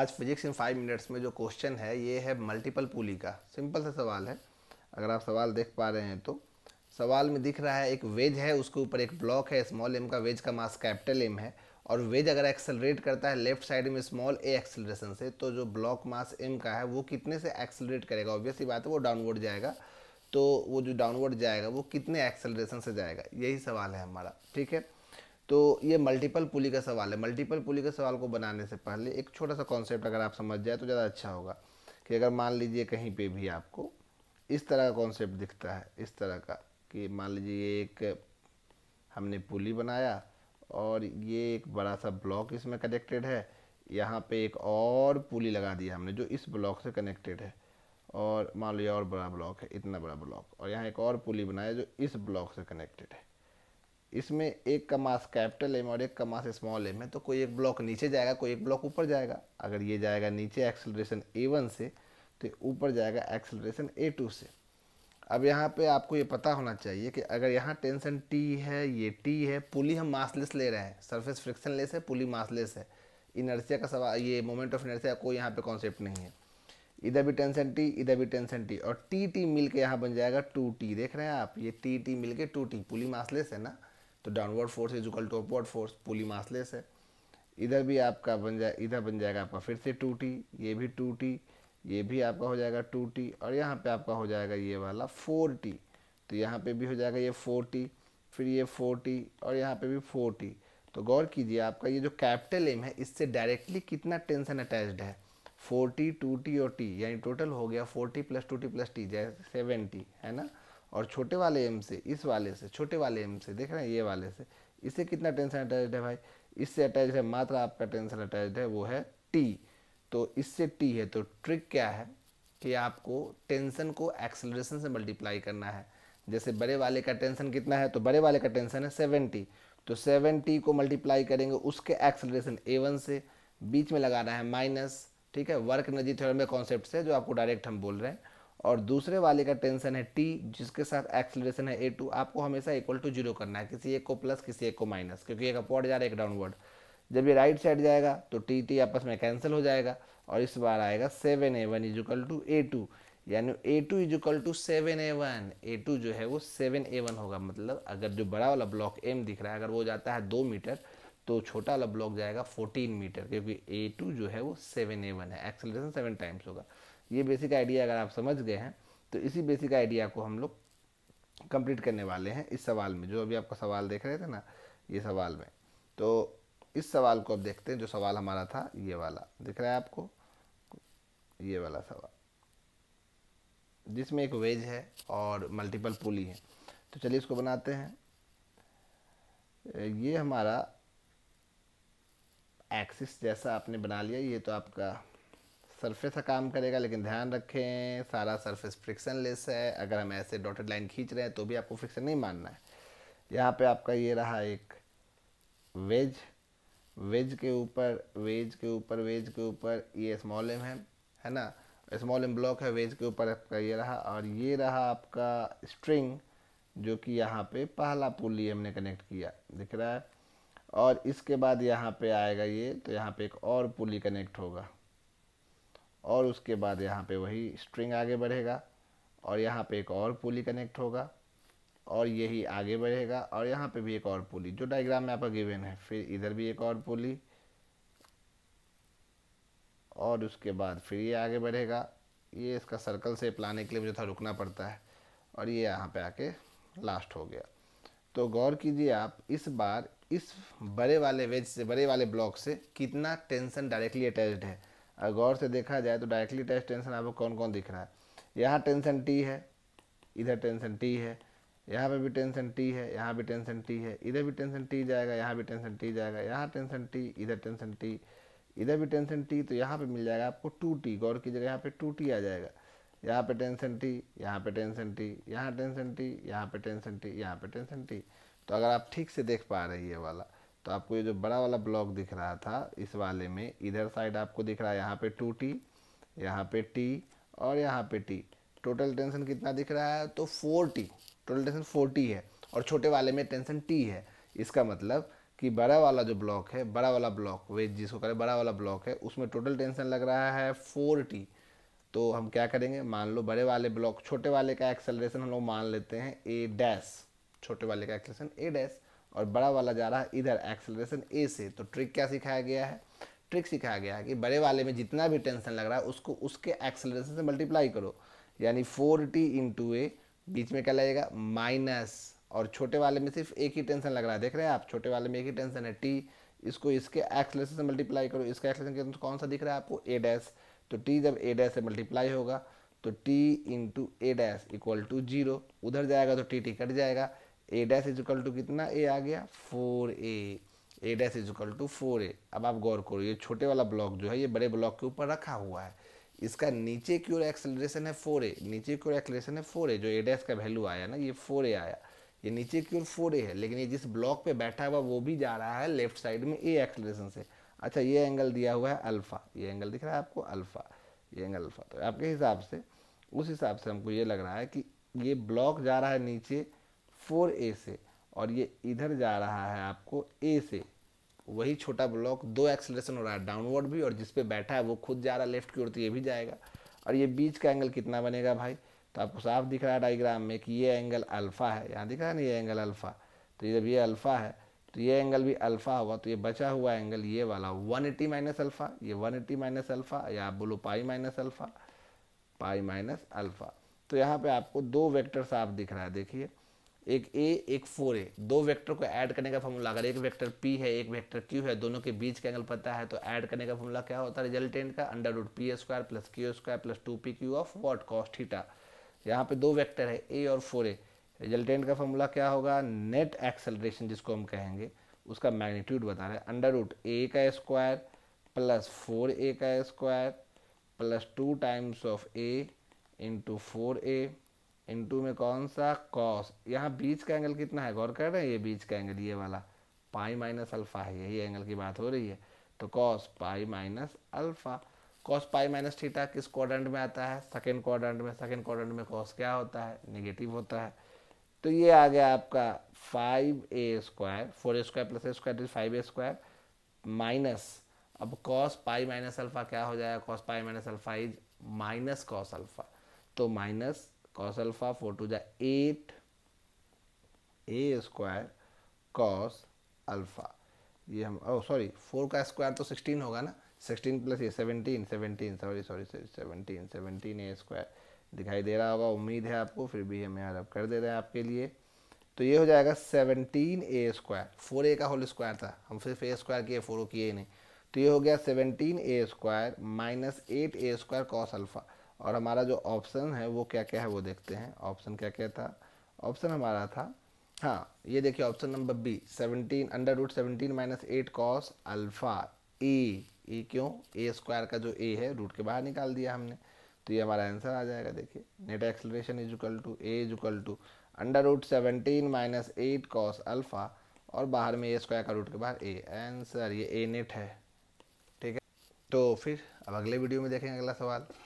आज physics in five minutes में जो क्वेश्चन है ये है मल्टीपल पुली का सिंपल सा सवाल है अगर आप सवाल देख पा रहे हैं तो सवाल में दिख रहा है एक वेज है उसके ऊपर एक ब्लॉक है स्मॉल एम का वेज का मास कैपिटल एम है और वेज अगर एक्सेलरेट करता है लेफ्ट साइड में स्मॉल ए एक्सेलरेशन से तो जो ब्लॉक मास एम का है वो कितने से एक्सेलरेट करेगा ऑब्वियसली बात है वो डाउनवर्ड जाएगा तो वो जो डाउनवर्ड जाएगा वो कितने एक्सेलरेशन से जाएगा यही सवाल है हमारा ठीक है तो ये मल्टीपल पुली का सवाल है मल्टीपल पुली के सवाल को बनाने से पहले एक छोटा सा कॉन्सेप्ट अगर आप समझ जाए तो ज़्यादा अच्छा होगा कि अगर मान लीजिए कहीं पे भी आपको इस तरह का कॉन्सेप्ट दिखता है इस तरह का कि मान लीजिए एक हमने पुली बनाया और ये एक बड़ा सा ब्लॉक इसमें कनेक्टेड है यहाँ पे एक और पुली लगा दिया हमने जो इस ब्लॉक से कनेक्टेड है और मान लीजिए और बड़ा ब्लॉक है इतना बड़ा ब्लॉक और यहाँ एक और पुली बनाया जो इस ब्लॉक से कनेक्टेड है इसमें एक का मास कैपिटल एम और एक का मास स्मॉल एम है तो कोई एक ब्लॉक नीचे जाएगा कोई एक ब्लॉक ऊपर जाएगा अगर ये जाएगा नीचे एक्सेलरेशन ए वन से तो ऊपर जाएगा एक्सेलरेशन ए टू से अब यहाँ पे आपको ये पता होना चाहिए कि अगर यहाँ टेंशन टी है ये टी है पुली हम मासलेस ले रहे हैं सर्फेस फ्रिक्शन लेस है पुली मासलेस है इनर्सिया का सवाल ये मोमेंट ऑफ इनर्सिया कोई यहाँ पर कॉन्सेप्ट नहीं है इधर भी टेंशन टी इधर भी टेंशन टी और टी टी मिल के यहाँ बन जाएगा टू टी देख रहे हैं आप ये टी टी मिल के टू टी पुली मासलेस है ना तो downward force is equal to upward force pulley massless है इधर भी आपका बन जाए इधर बन जाएगा आपका फिर से टू टी ये भी टू टी ये भी आपका हो जाएगा टू टी और यहाँ पे आपका हो जाएगा ये वाला फोर टी तो यहाँ पे भी हो जाएगा ये फोर टी फिर ये फोर टी और यहाँ पे भी फोर टी तो गौर कीजिए आपका ये जो कैपिटल एम है इससे डायरेक्टली कितना टेंशन अटैच्ड है फोर टी टू टी और टी यानी टोटल हो गया four T plus two T plus T जैसे सेवन टी है ना और छोटे वाले एम से इस वाले से छोटे वाले एम से देख रहे हैं ये वाले से इससे कितना टेंशन अटैच है भाई इससे अटैच है मात्र आपका टेंशन अटैच है वो है टी तो इससे टी है तो ट्रिक क्या है कि आपको टेंशन को एक्सेलरेशन से मल्टीप्लाई करना है जैसे बड़े वाले का टेंशन कितना है तो बड़े वाले का टेंशन है सेवेंटी तो सेवेंटी को मल्टीप्लाई करेंगे उसके एक्सेलरेशन ए वन से बीच में लगाना है माइनस ठीक है वर्क एनर्जी थ्योरम में कॉन्सेप्ट से जो आपको डायरेक्ट हम बोल रहे हैं और दूसरे वाले का टेंशन है टी जिसके साथ एक्सलेशन है ए टू आपको हमेशा इक्वल टू जीरो करना है किसी एक को प्लस किसी एक को माइनस क्योंकि एक अपवर्ड जा रहा है एक डाउनवर्ड जब ये राइट साइड जाएगा तो टी टी आपस में कैंसिल हो जाएगा और इस बार आएगा seven a one is equal to a two यानी a two is equal to seven a one a two जो है वो सेवन ए वन होगा मतलब अगर जो बड़ा वाला ब्लॉक एम दिख रहा है अगर वो जाता है दो मीटर तो छोटा वाला ब्लॉक जाएगा फोर्टीन मीटर क्योंकि ए टू जो है वो सेवन ए वन है एक्सेलरेशन सेवन टाइम्स होगा ये बेसिक आइडिया अगर आप समझ गए हैं तो इसी बेसिक आइडिया को हम लोग कंप्लीट करने वाले हैं इस सवाल में जो अभी आपका सवाल देख रहे थे ना ये सवाल में तो इस सवाल को अब देखते हैं जो सवाल हमारा था ये वाला दिख रहा है आपको ये वाला सवाल जिसमें एक वेज है और मल्टीपल पुली है तो चलिए इसको बनाते हैं ये हमारा एक्सिस जैसा आपने बना लिया ये तो आपका सरफेस का काम करेगा लेकिन ध्यान रखें सारा सरफेस फ्रिक्शन लेस है अगर हम ऐसे डॉटेड लाइन खींच रहे हैं तो भी आपको फ्रिक्शन नहीं मानना है यहाँ पे आपका ये रहा एक वेज वेज के ऊपर वेज के ऊपर वेज के ऊपर ये स्मॉल एम है है ना स्मॉल एम ब्लॉक है वेज के ऊपर आपका ये रहा और ये रहा आपका स्ट्रिंग जो कि यहाँ पे पहला पुली हमने कनेक्ट किया दिख रहा है और इसके बाद यहाँ पे आएगा ये तो यहाँ पे एक और पुली कनेक्ट होगा और उसके बाद यहाँ पे वही स्ट्रिंग आगे बढ़ेगा और यहाँ पे एक और पुली कनेक्ट होगा और यही आगे बढ़ेगा और यहाँ पे भी एक और पुली जो डायग्राम में आपका गिवन है फिर इधर भी एक और पुली और उसके बाद फिर ये आगे बढ़ेगा ये इसका सर्कल से लाने के लिए मुझे थोड़ा रुकना पड़ता है और ये यहाँ पे आके लास्ट हो गया तो गौर कीजिए आप इस बार इस बड़े वाले वेज से बड़े वाले ब्लॉक से कितना टेंशन डायरेक्टली अटैच्ड है अगर गौर से देखा जाए तो डायरेक्टली टेस्ट टेंशन आपको कौन कौन दिख रहा है यहाँ टेंशन टी है इधर टेंशन टी है यहाँ पे भी टेंशन टी है यहाँ भी टेंशन टी है इधर भी टेंशन टी जाएगा यहाँ भी टेंशन टी जाएगा यहाँ टेंशन टी इधर टेंशन टी इधर भी टेंशन टी तो यहाँ पे मिल जाएगा आपको टू टी गौर कीजिएगा यहाँ पे टू टी आ जाएगा यहाँ पे टेंशन टी यहाँ पे टेंशन टी यहाँ टेंशन टी यहाँ पे टेंशन टी यहाँ पे टेंशन टी तो अगर आप ठीक से देख पा रही है वाला तो आपको ये जो बड़ा वाला ब्लॉक दिख रहा था इस वाले में इधर साइड आपको दिख रहा है यहाँ पे टू टी यहाँ पे टी और यहाँ पे टी टोटल टेंशन कितना दिख रहा है तो four T total tension four T है और छोटे वाले में टेंशन टी है इसका मतलब कि बड़ा वाला जो ब्लॉक है बड़ा वाला ब्लॉक वेज जिसको करें बड़ा वाला ब्लॉक है उसमें टोटल टेंशन लग रहा है फोर टी तो हम क्या करेंगे मान लो बड़े वाले ब्लॉक छोटे वाले का एक्सेलरेशन हम लोग मान लेते हैं ए डैश छोटे वाले का एक्सेलरेशन ए डैश और बड़ा वाला जा रहा है इधर एक्सेलरेशन ए से तो ट्रिक क्या सिखाया गया है ट्रिक सिखाया गया है कि बड़े वाले में जितना भी टेंशन लग रहा है उसको उसके एक्सेलरेशन से मल्टीप्लाई करो यानी फोर टी टू ए बीच में क्या लगेगा माइनस और छोटे वाले में सिर्फ एक ही टेंशन लग रहा है देख रहे हैं आप छोटे वाले में एक ही टेंशन है टी इसको इसके एक्सलेशन से मल्टीप्लाई करो इसका एक्सलेशन कौन सा दिख रहा है आपको ए डैश तो टी जब ए डैश से मल्टीप्लाई होगा तो T into a dash equal to zero उधर जाएगा तो टी टी कट जाएगा ए डैश इक्वल टू कितना ए आ गया four a a dash equal to four a अब आप गौर करो ये छोटे वाला ब्लॉक जो है ये बड़े ब्लॉक के ऊपर रखा हुआ है इसका नीचे की ओर एक्सेलरेशन है फोर ए नीचे की ओर एक्सेलरेशन है फोर ए जो ए डैश का वैल्यू आया ना ये फोर ए आया ये नीचे की ओर फोर ए है लेकिन ये जिस ब्लॉक पे बैठा हुआ वो भी जा रहा है लेफ्ट साइड में ए एक्सेलरेशन से अच्छा ये एंगल दिया हुआ है अल्फ़ा ये एंगल दिख रहा है आपको अल्फ़ा ये एंगल अल्फ़ा तो आपके हिसाब से उस हिसाब से हमको ये लग रहा है कि ये ब्लॉक जा रहा है नीचे फोर ए से और ये इधर जा रहा है आपको ए से वही छोटा ब्लॉक दो एक्सलेशन हो रहा है डाउनवर्ड भी और जिस पे बैठा है वो खुद जा रहा है लेफ्ट की ओर तो ये भी जाएगा और ये बीच का एंगल कितना बनेगा भाई तो आपको साफ दिख रहा है डाइग्राम में कि ये एंगल अल्फ़ा है यहाँ दिख रहा है ना ये एंगल अल्फ़ा तो जब ये अल्फ़ा है तो ये एंगल भी अल्फ़ा हुआ तो ये बचा हुआ एंगल ये वाला वन एट्टी माइनस अल्फ़ा ये वन एट्टी माइनस अल्फ़ा या आप बोलो pi minus alpha pi minus alpha तो यहाँ पे आपको दो वेक्टर साफ दिख रहा है देखिए एक ए एक फोर ए दो वेक्टर को ऐड करने का फॉर्मूला अगर एक वेक्टर पी है एक वेक्टर क्यू है दोनों के बीच का एंगल पता है तो ऐड करने का फॉर्मूला क्या होता है रिजल्टेंट का under root P square plus Q square plus two P Q of what cos theta यहाँ पे दो वेक्टर है ए और फोर ए रिजल्टेंट का फॉर्मूला क्या होगा नेट एक्सेलरेशन जिसको हम कहेंगे उसका मैग्नीट्यूड बता रहे हैं अंडर रूट ए का स्क्वायर प्लस फोर ए का square plus two times of a into four a two में कौन सा कॉस यहाँ बीच का एंगल कितना है गौर कर रहे हैं ये बीच का एंगल ये वाला पाई माइनस अल्फा है यही एंगल की बात हो रही है तो cos pi minus alpha cos pi minus theta किस क्वाड्रेंट में आता है सेकेंड क्वाड्रेंट में सेकेंड क्वाड्रेंट में कॉस क्या होता है निगेटिव होता है तो ये आ गया आपका five a square four a square plus a square five a square minus अब कॉस पाई माइनस अल्फा क्या हो जाएगा cos pi minus alpha is minus cos alpha तो minus cos alpha 4 to the 8 a square cos alpha ये हम oh sorry four का square तो sixteen होगा ना सिक्सटीन प्लस ये seventeen seventeen sorry sorry sorry seventeen seventeen a square दिखाई दे रहा होगा उम्मीद है आपको फिर भी हम यहाँ रब कर दे रहे हैं आपके लिए तो ये हो जाएगा seventeen a square four a का होल स्क्वायर था हम सिर्फ ए स्क्वायर किए फोर ओ किए नहीं तो ये हो गया seventeen a square minus eight a square cos alpha और हमारा जो ऑप्शन है वो क्या क्या है वो देखते हैं ऑप्शन क्या क्या था ऑप्शन हमारा था हाँ ये देखिए option number B seventeen under root seventeen minus eight cos alpha a a क्यों ए स्क्वायर का जो ए है रूट के बाहर निकाल दिया हमने तो ये हमारा आंसर आ जाएगा देखिए net acceleration is equal to a is equal to under root seventeen minus eight cos alpha और बाहर में ए स्क्वायर का रूट के बाहर ए आंसर ये ए नेट है ठीक है तो फिर अब अगले वीडियो में देखेंगे अगला सवाल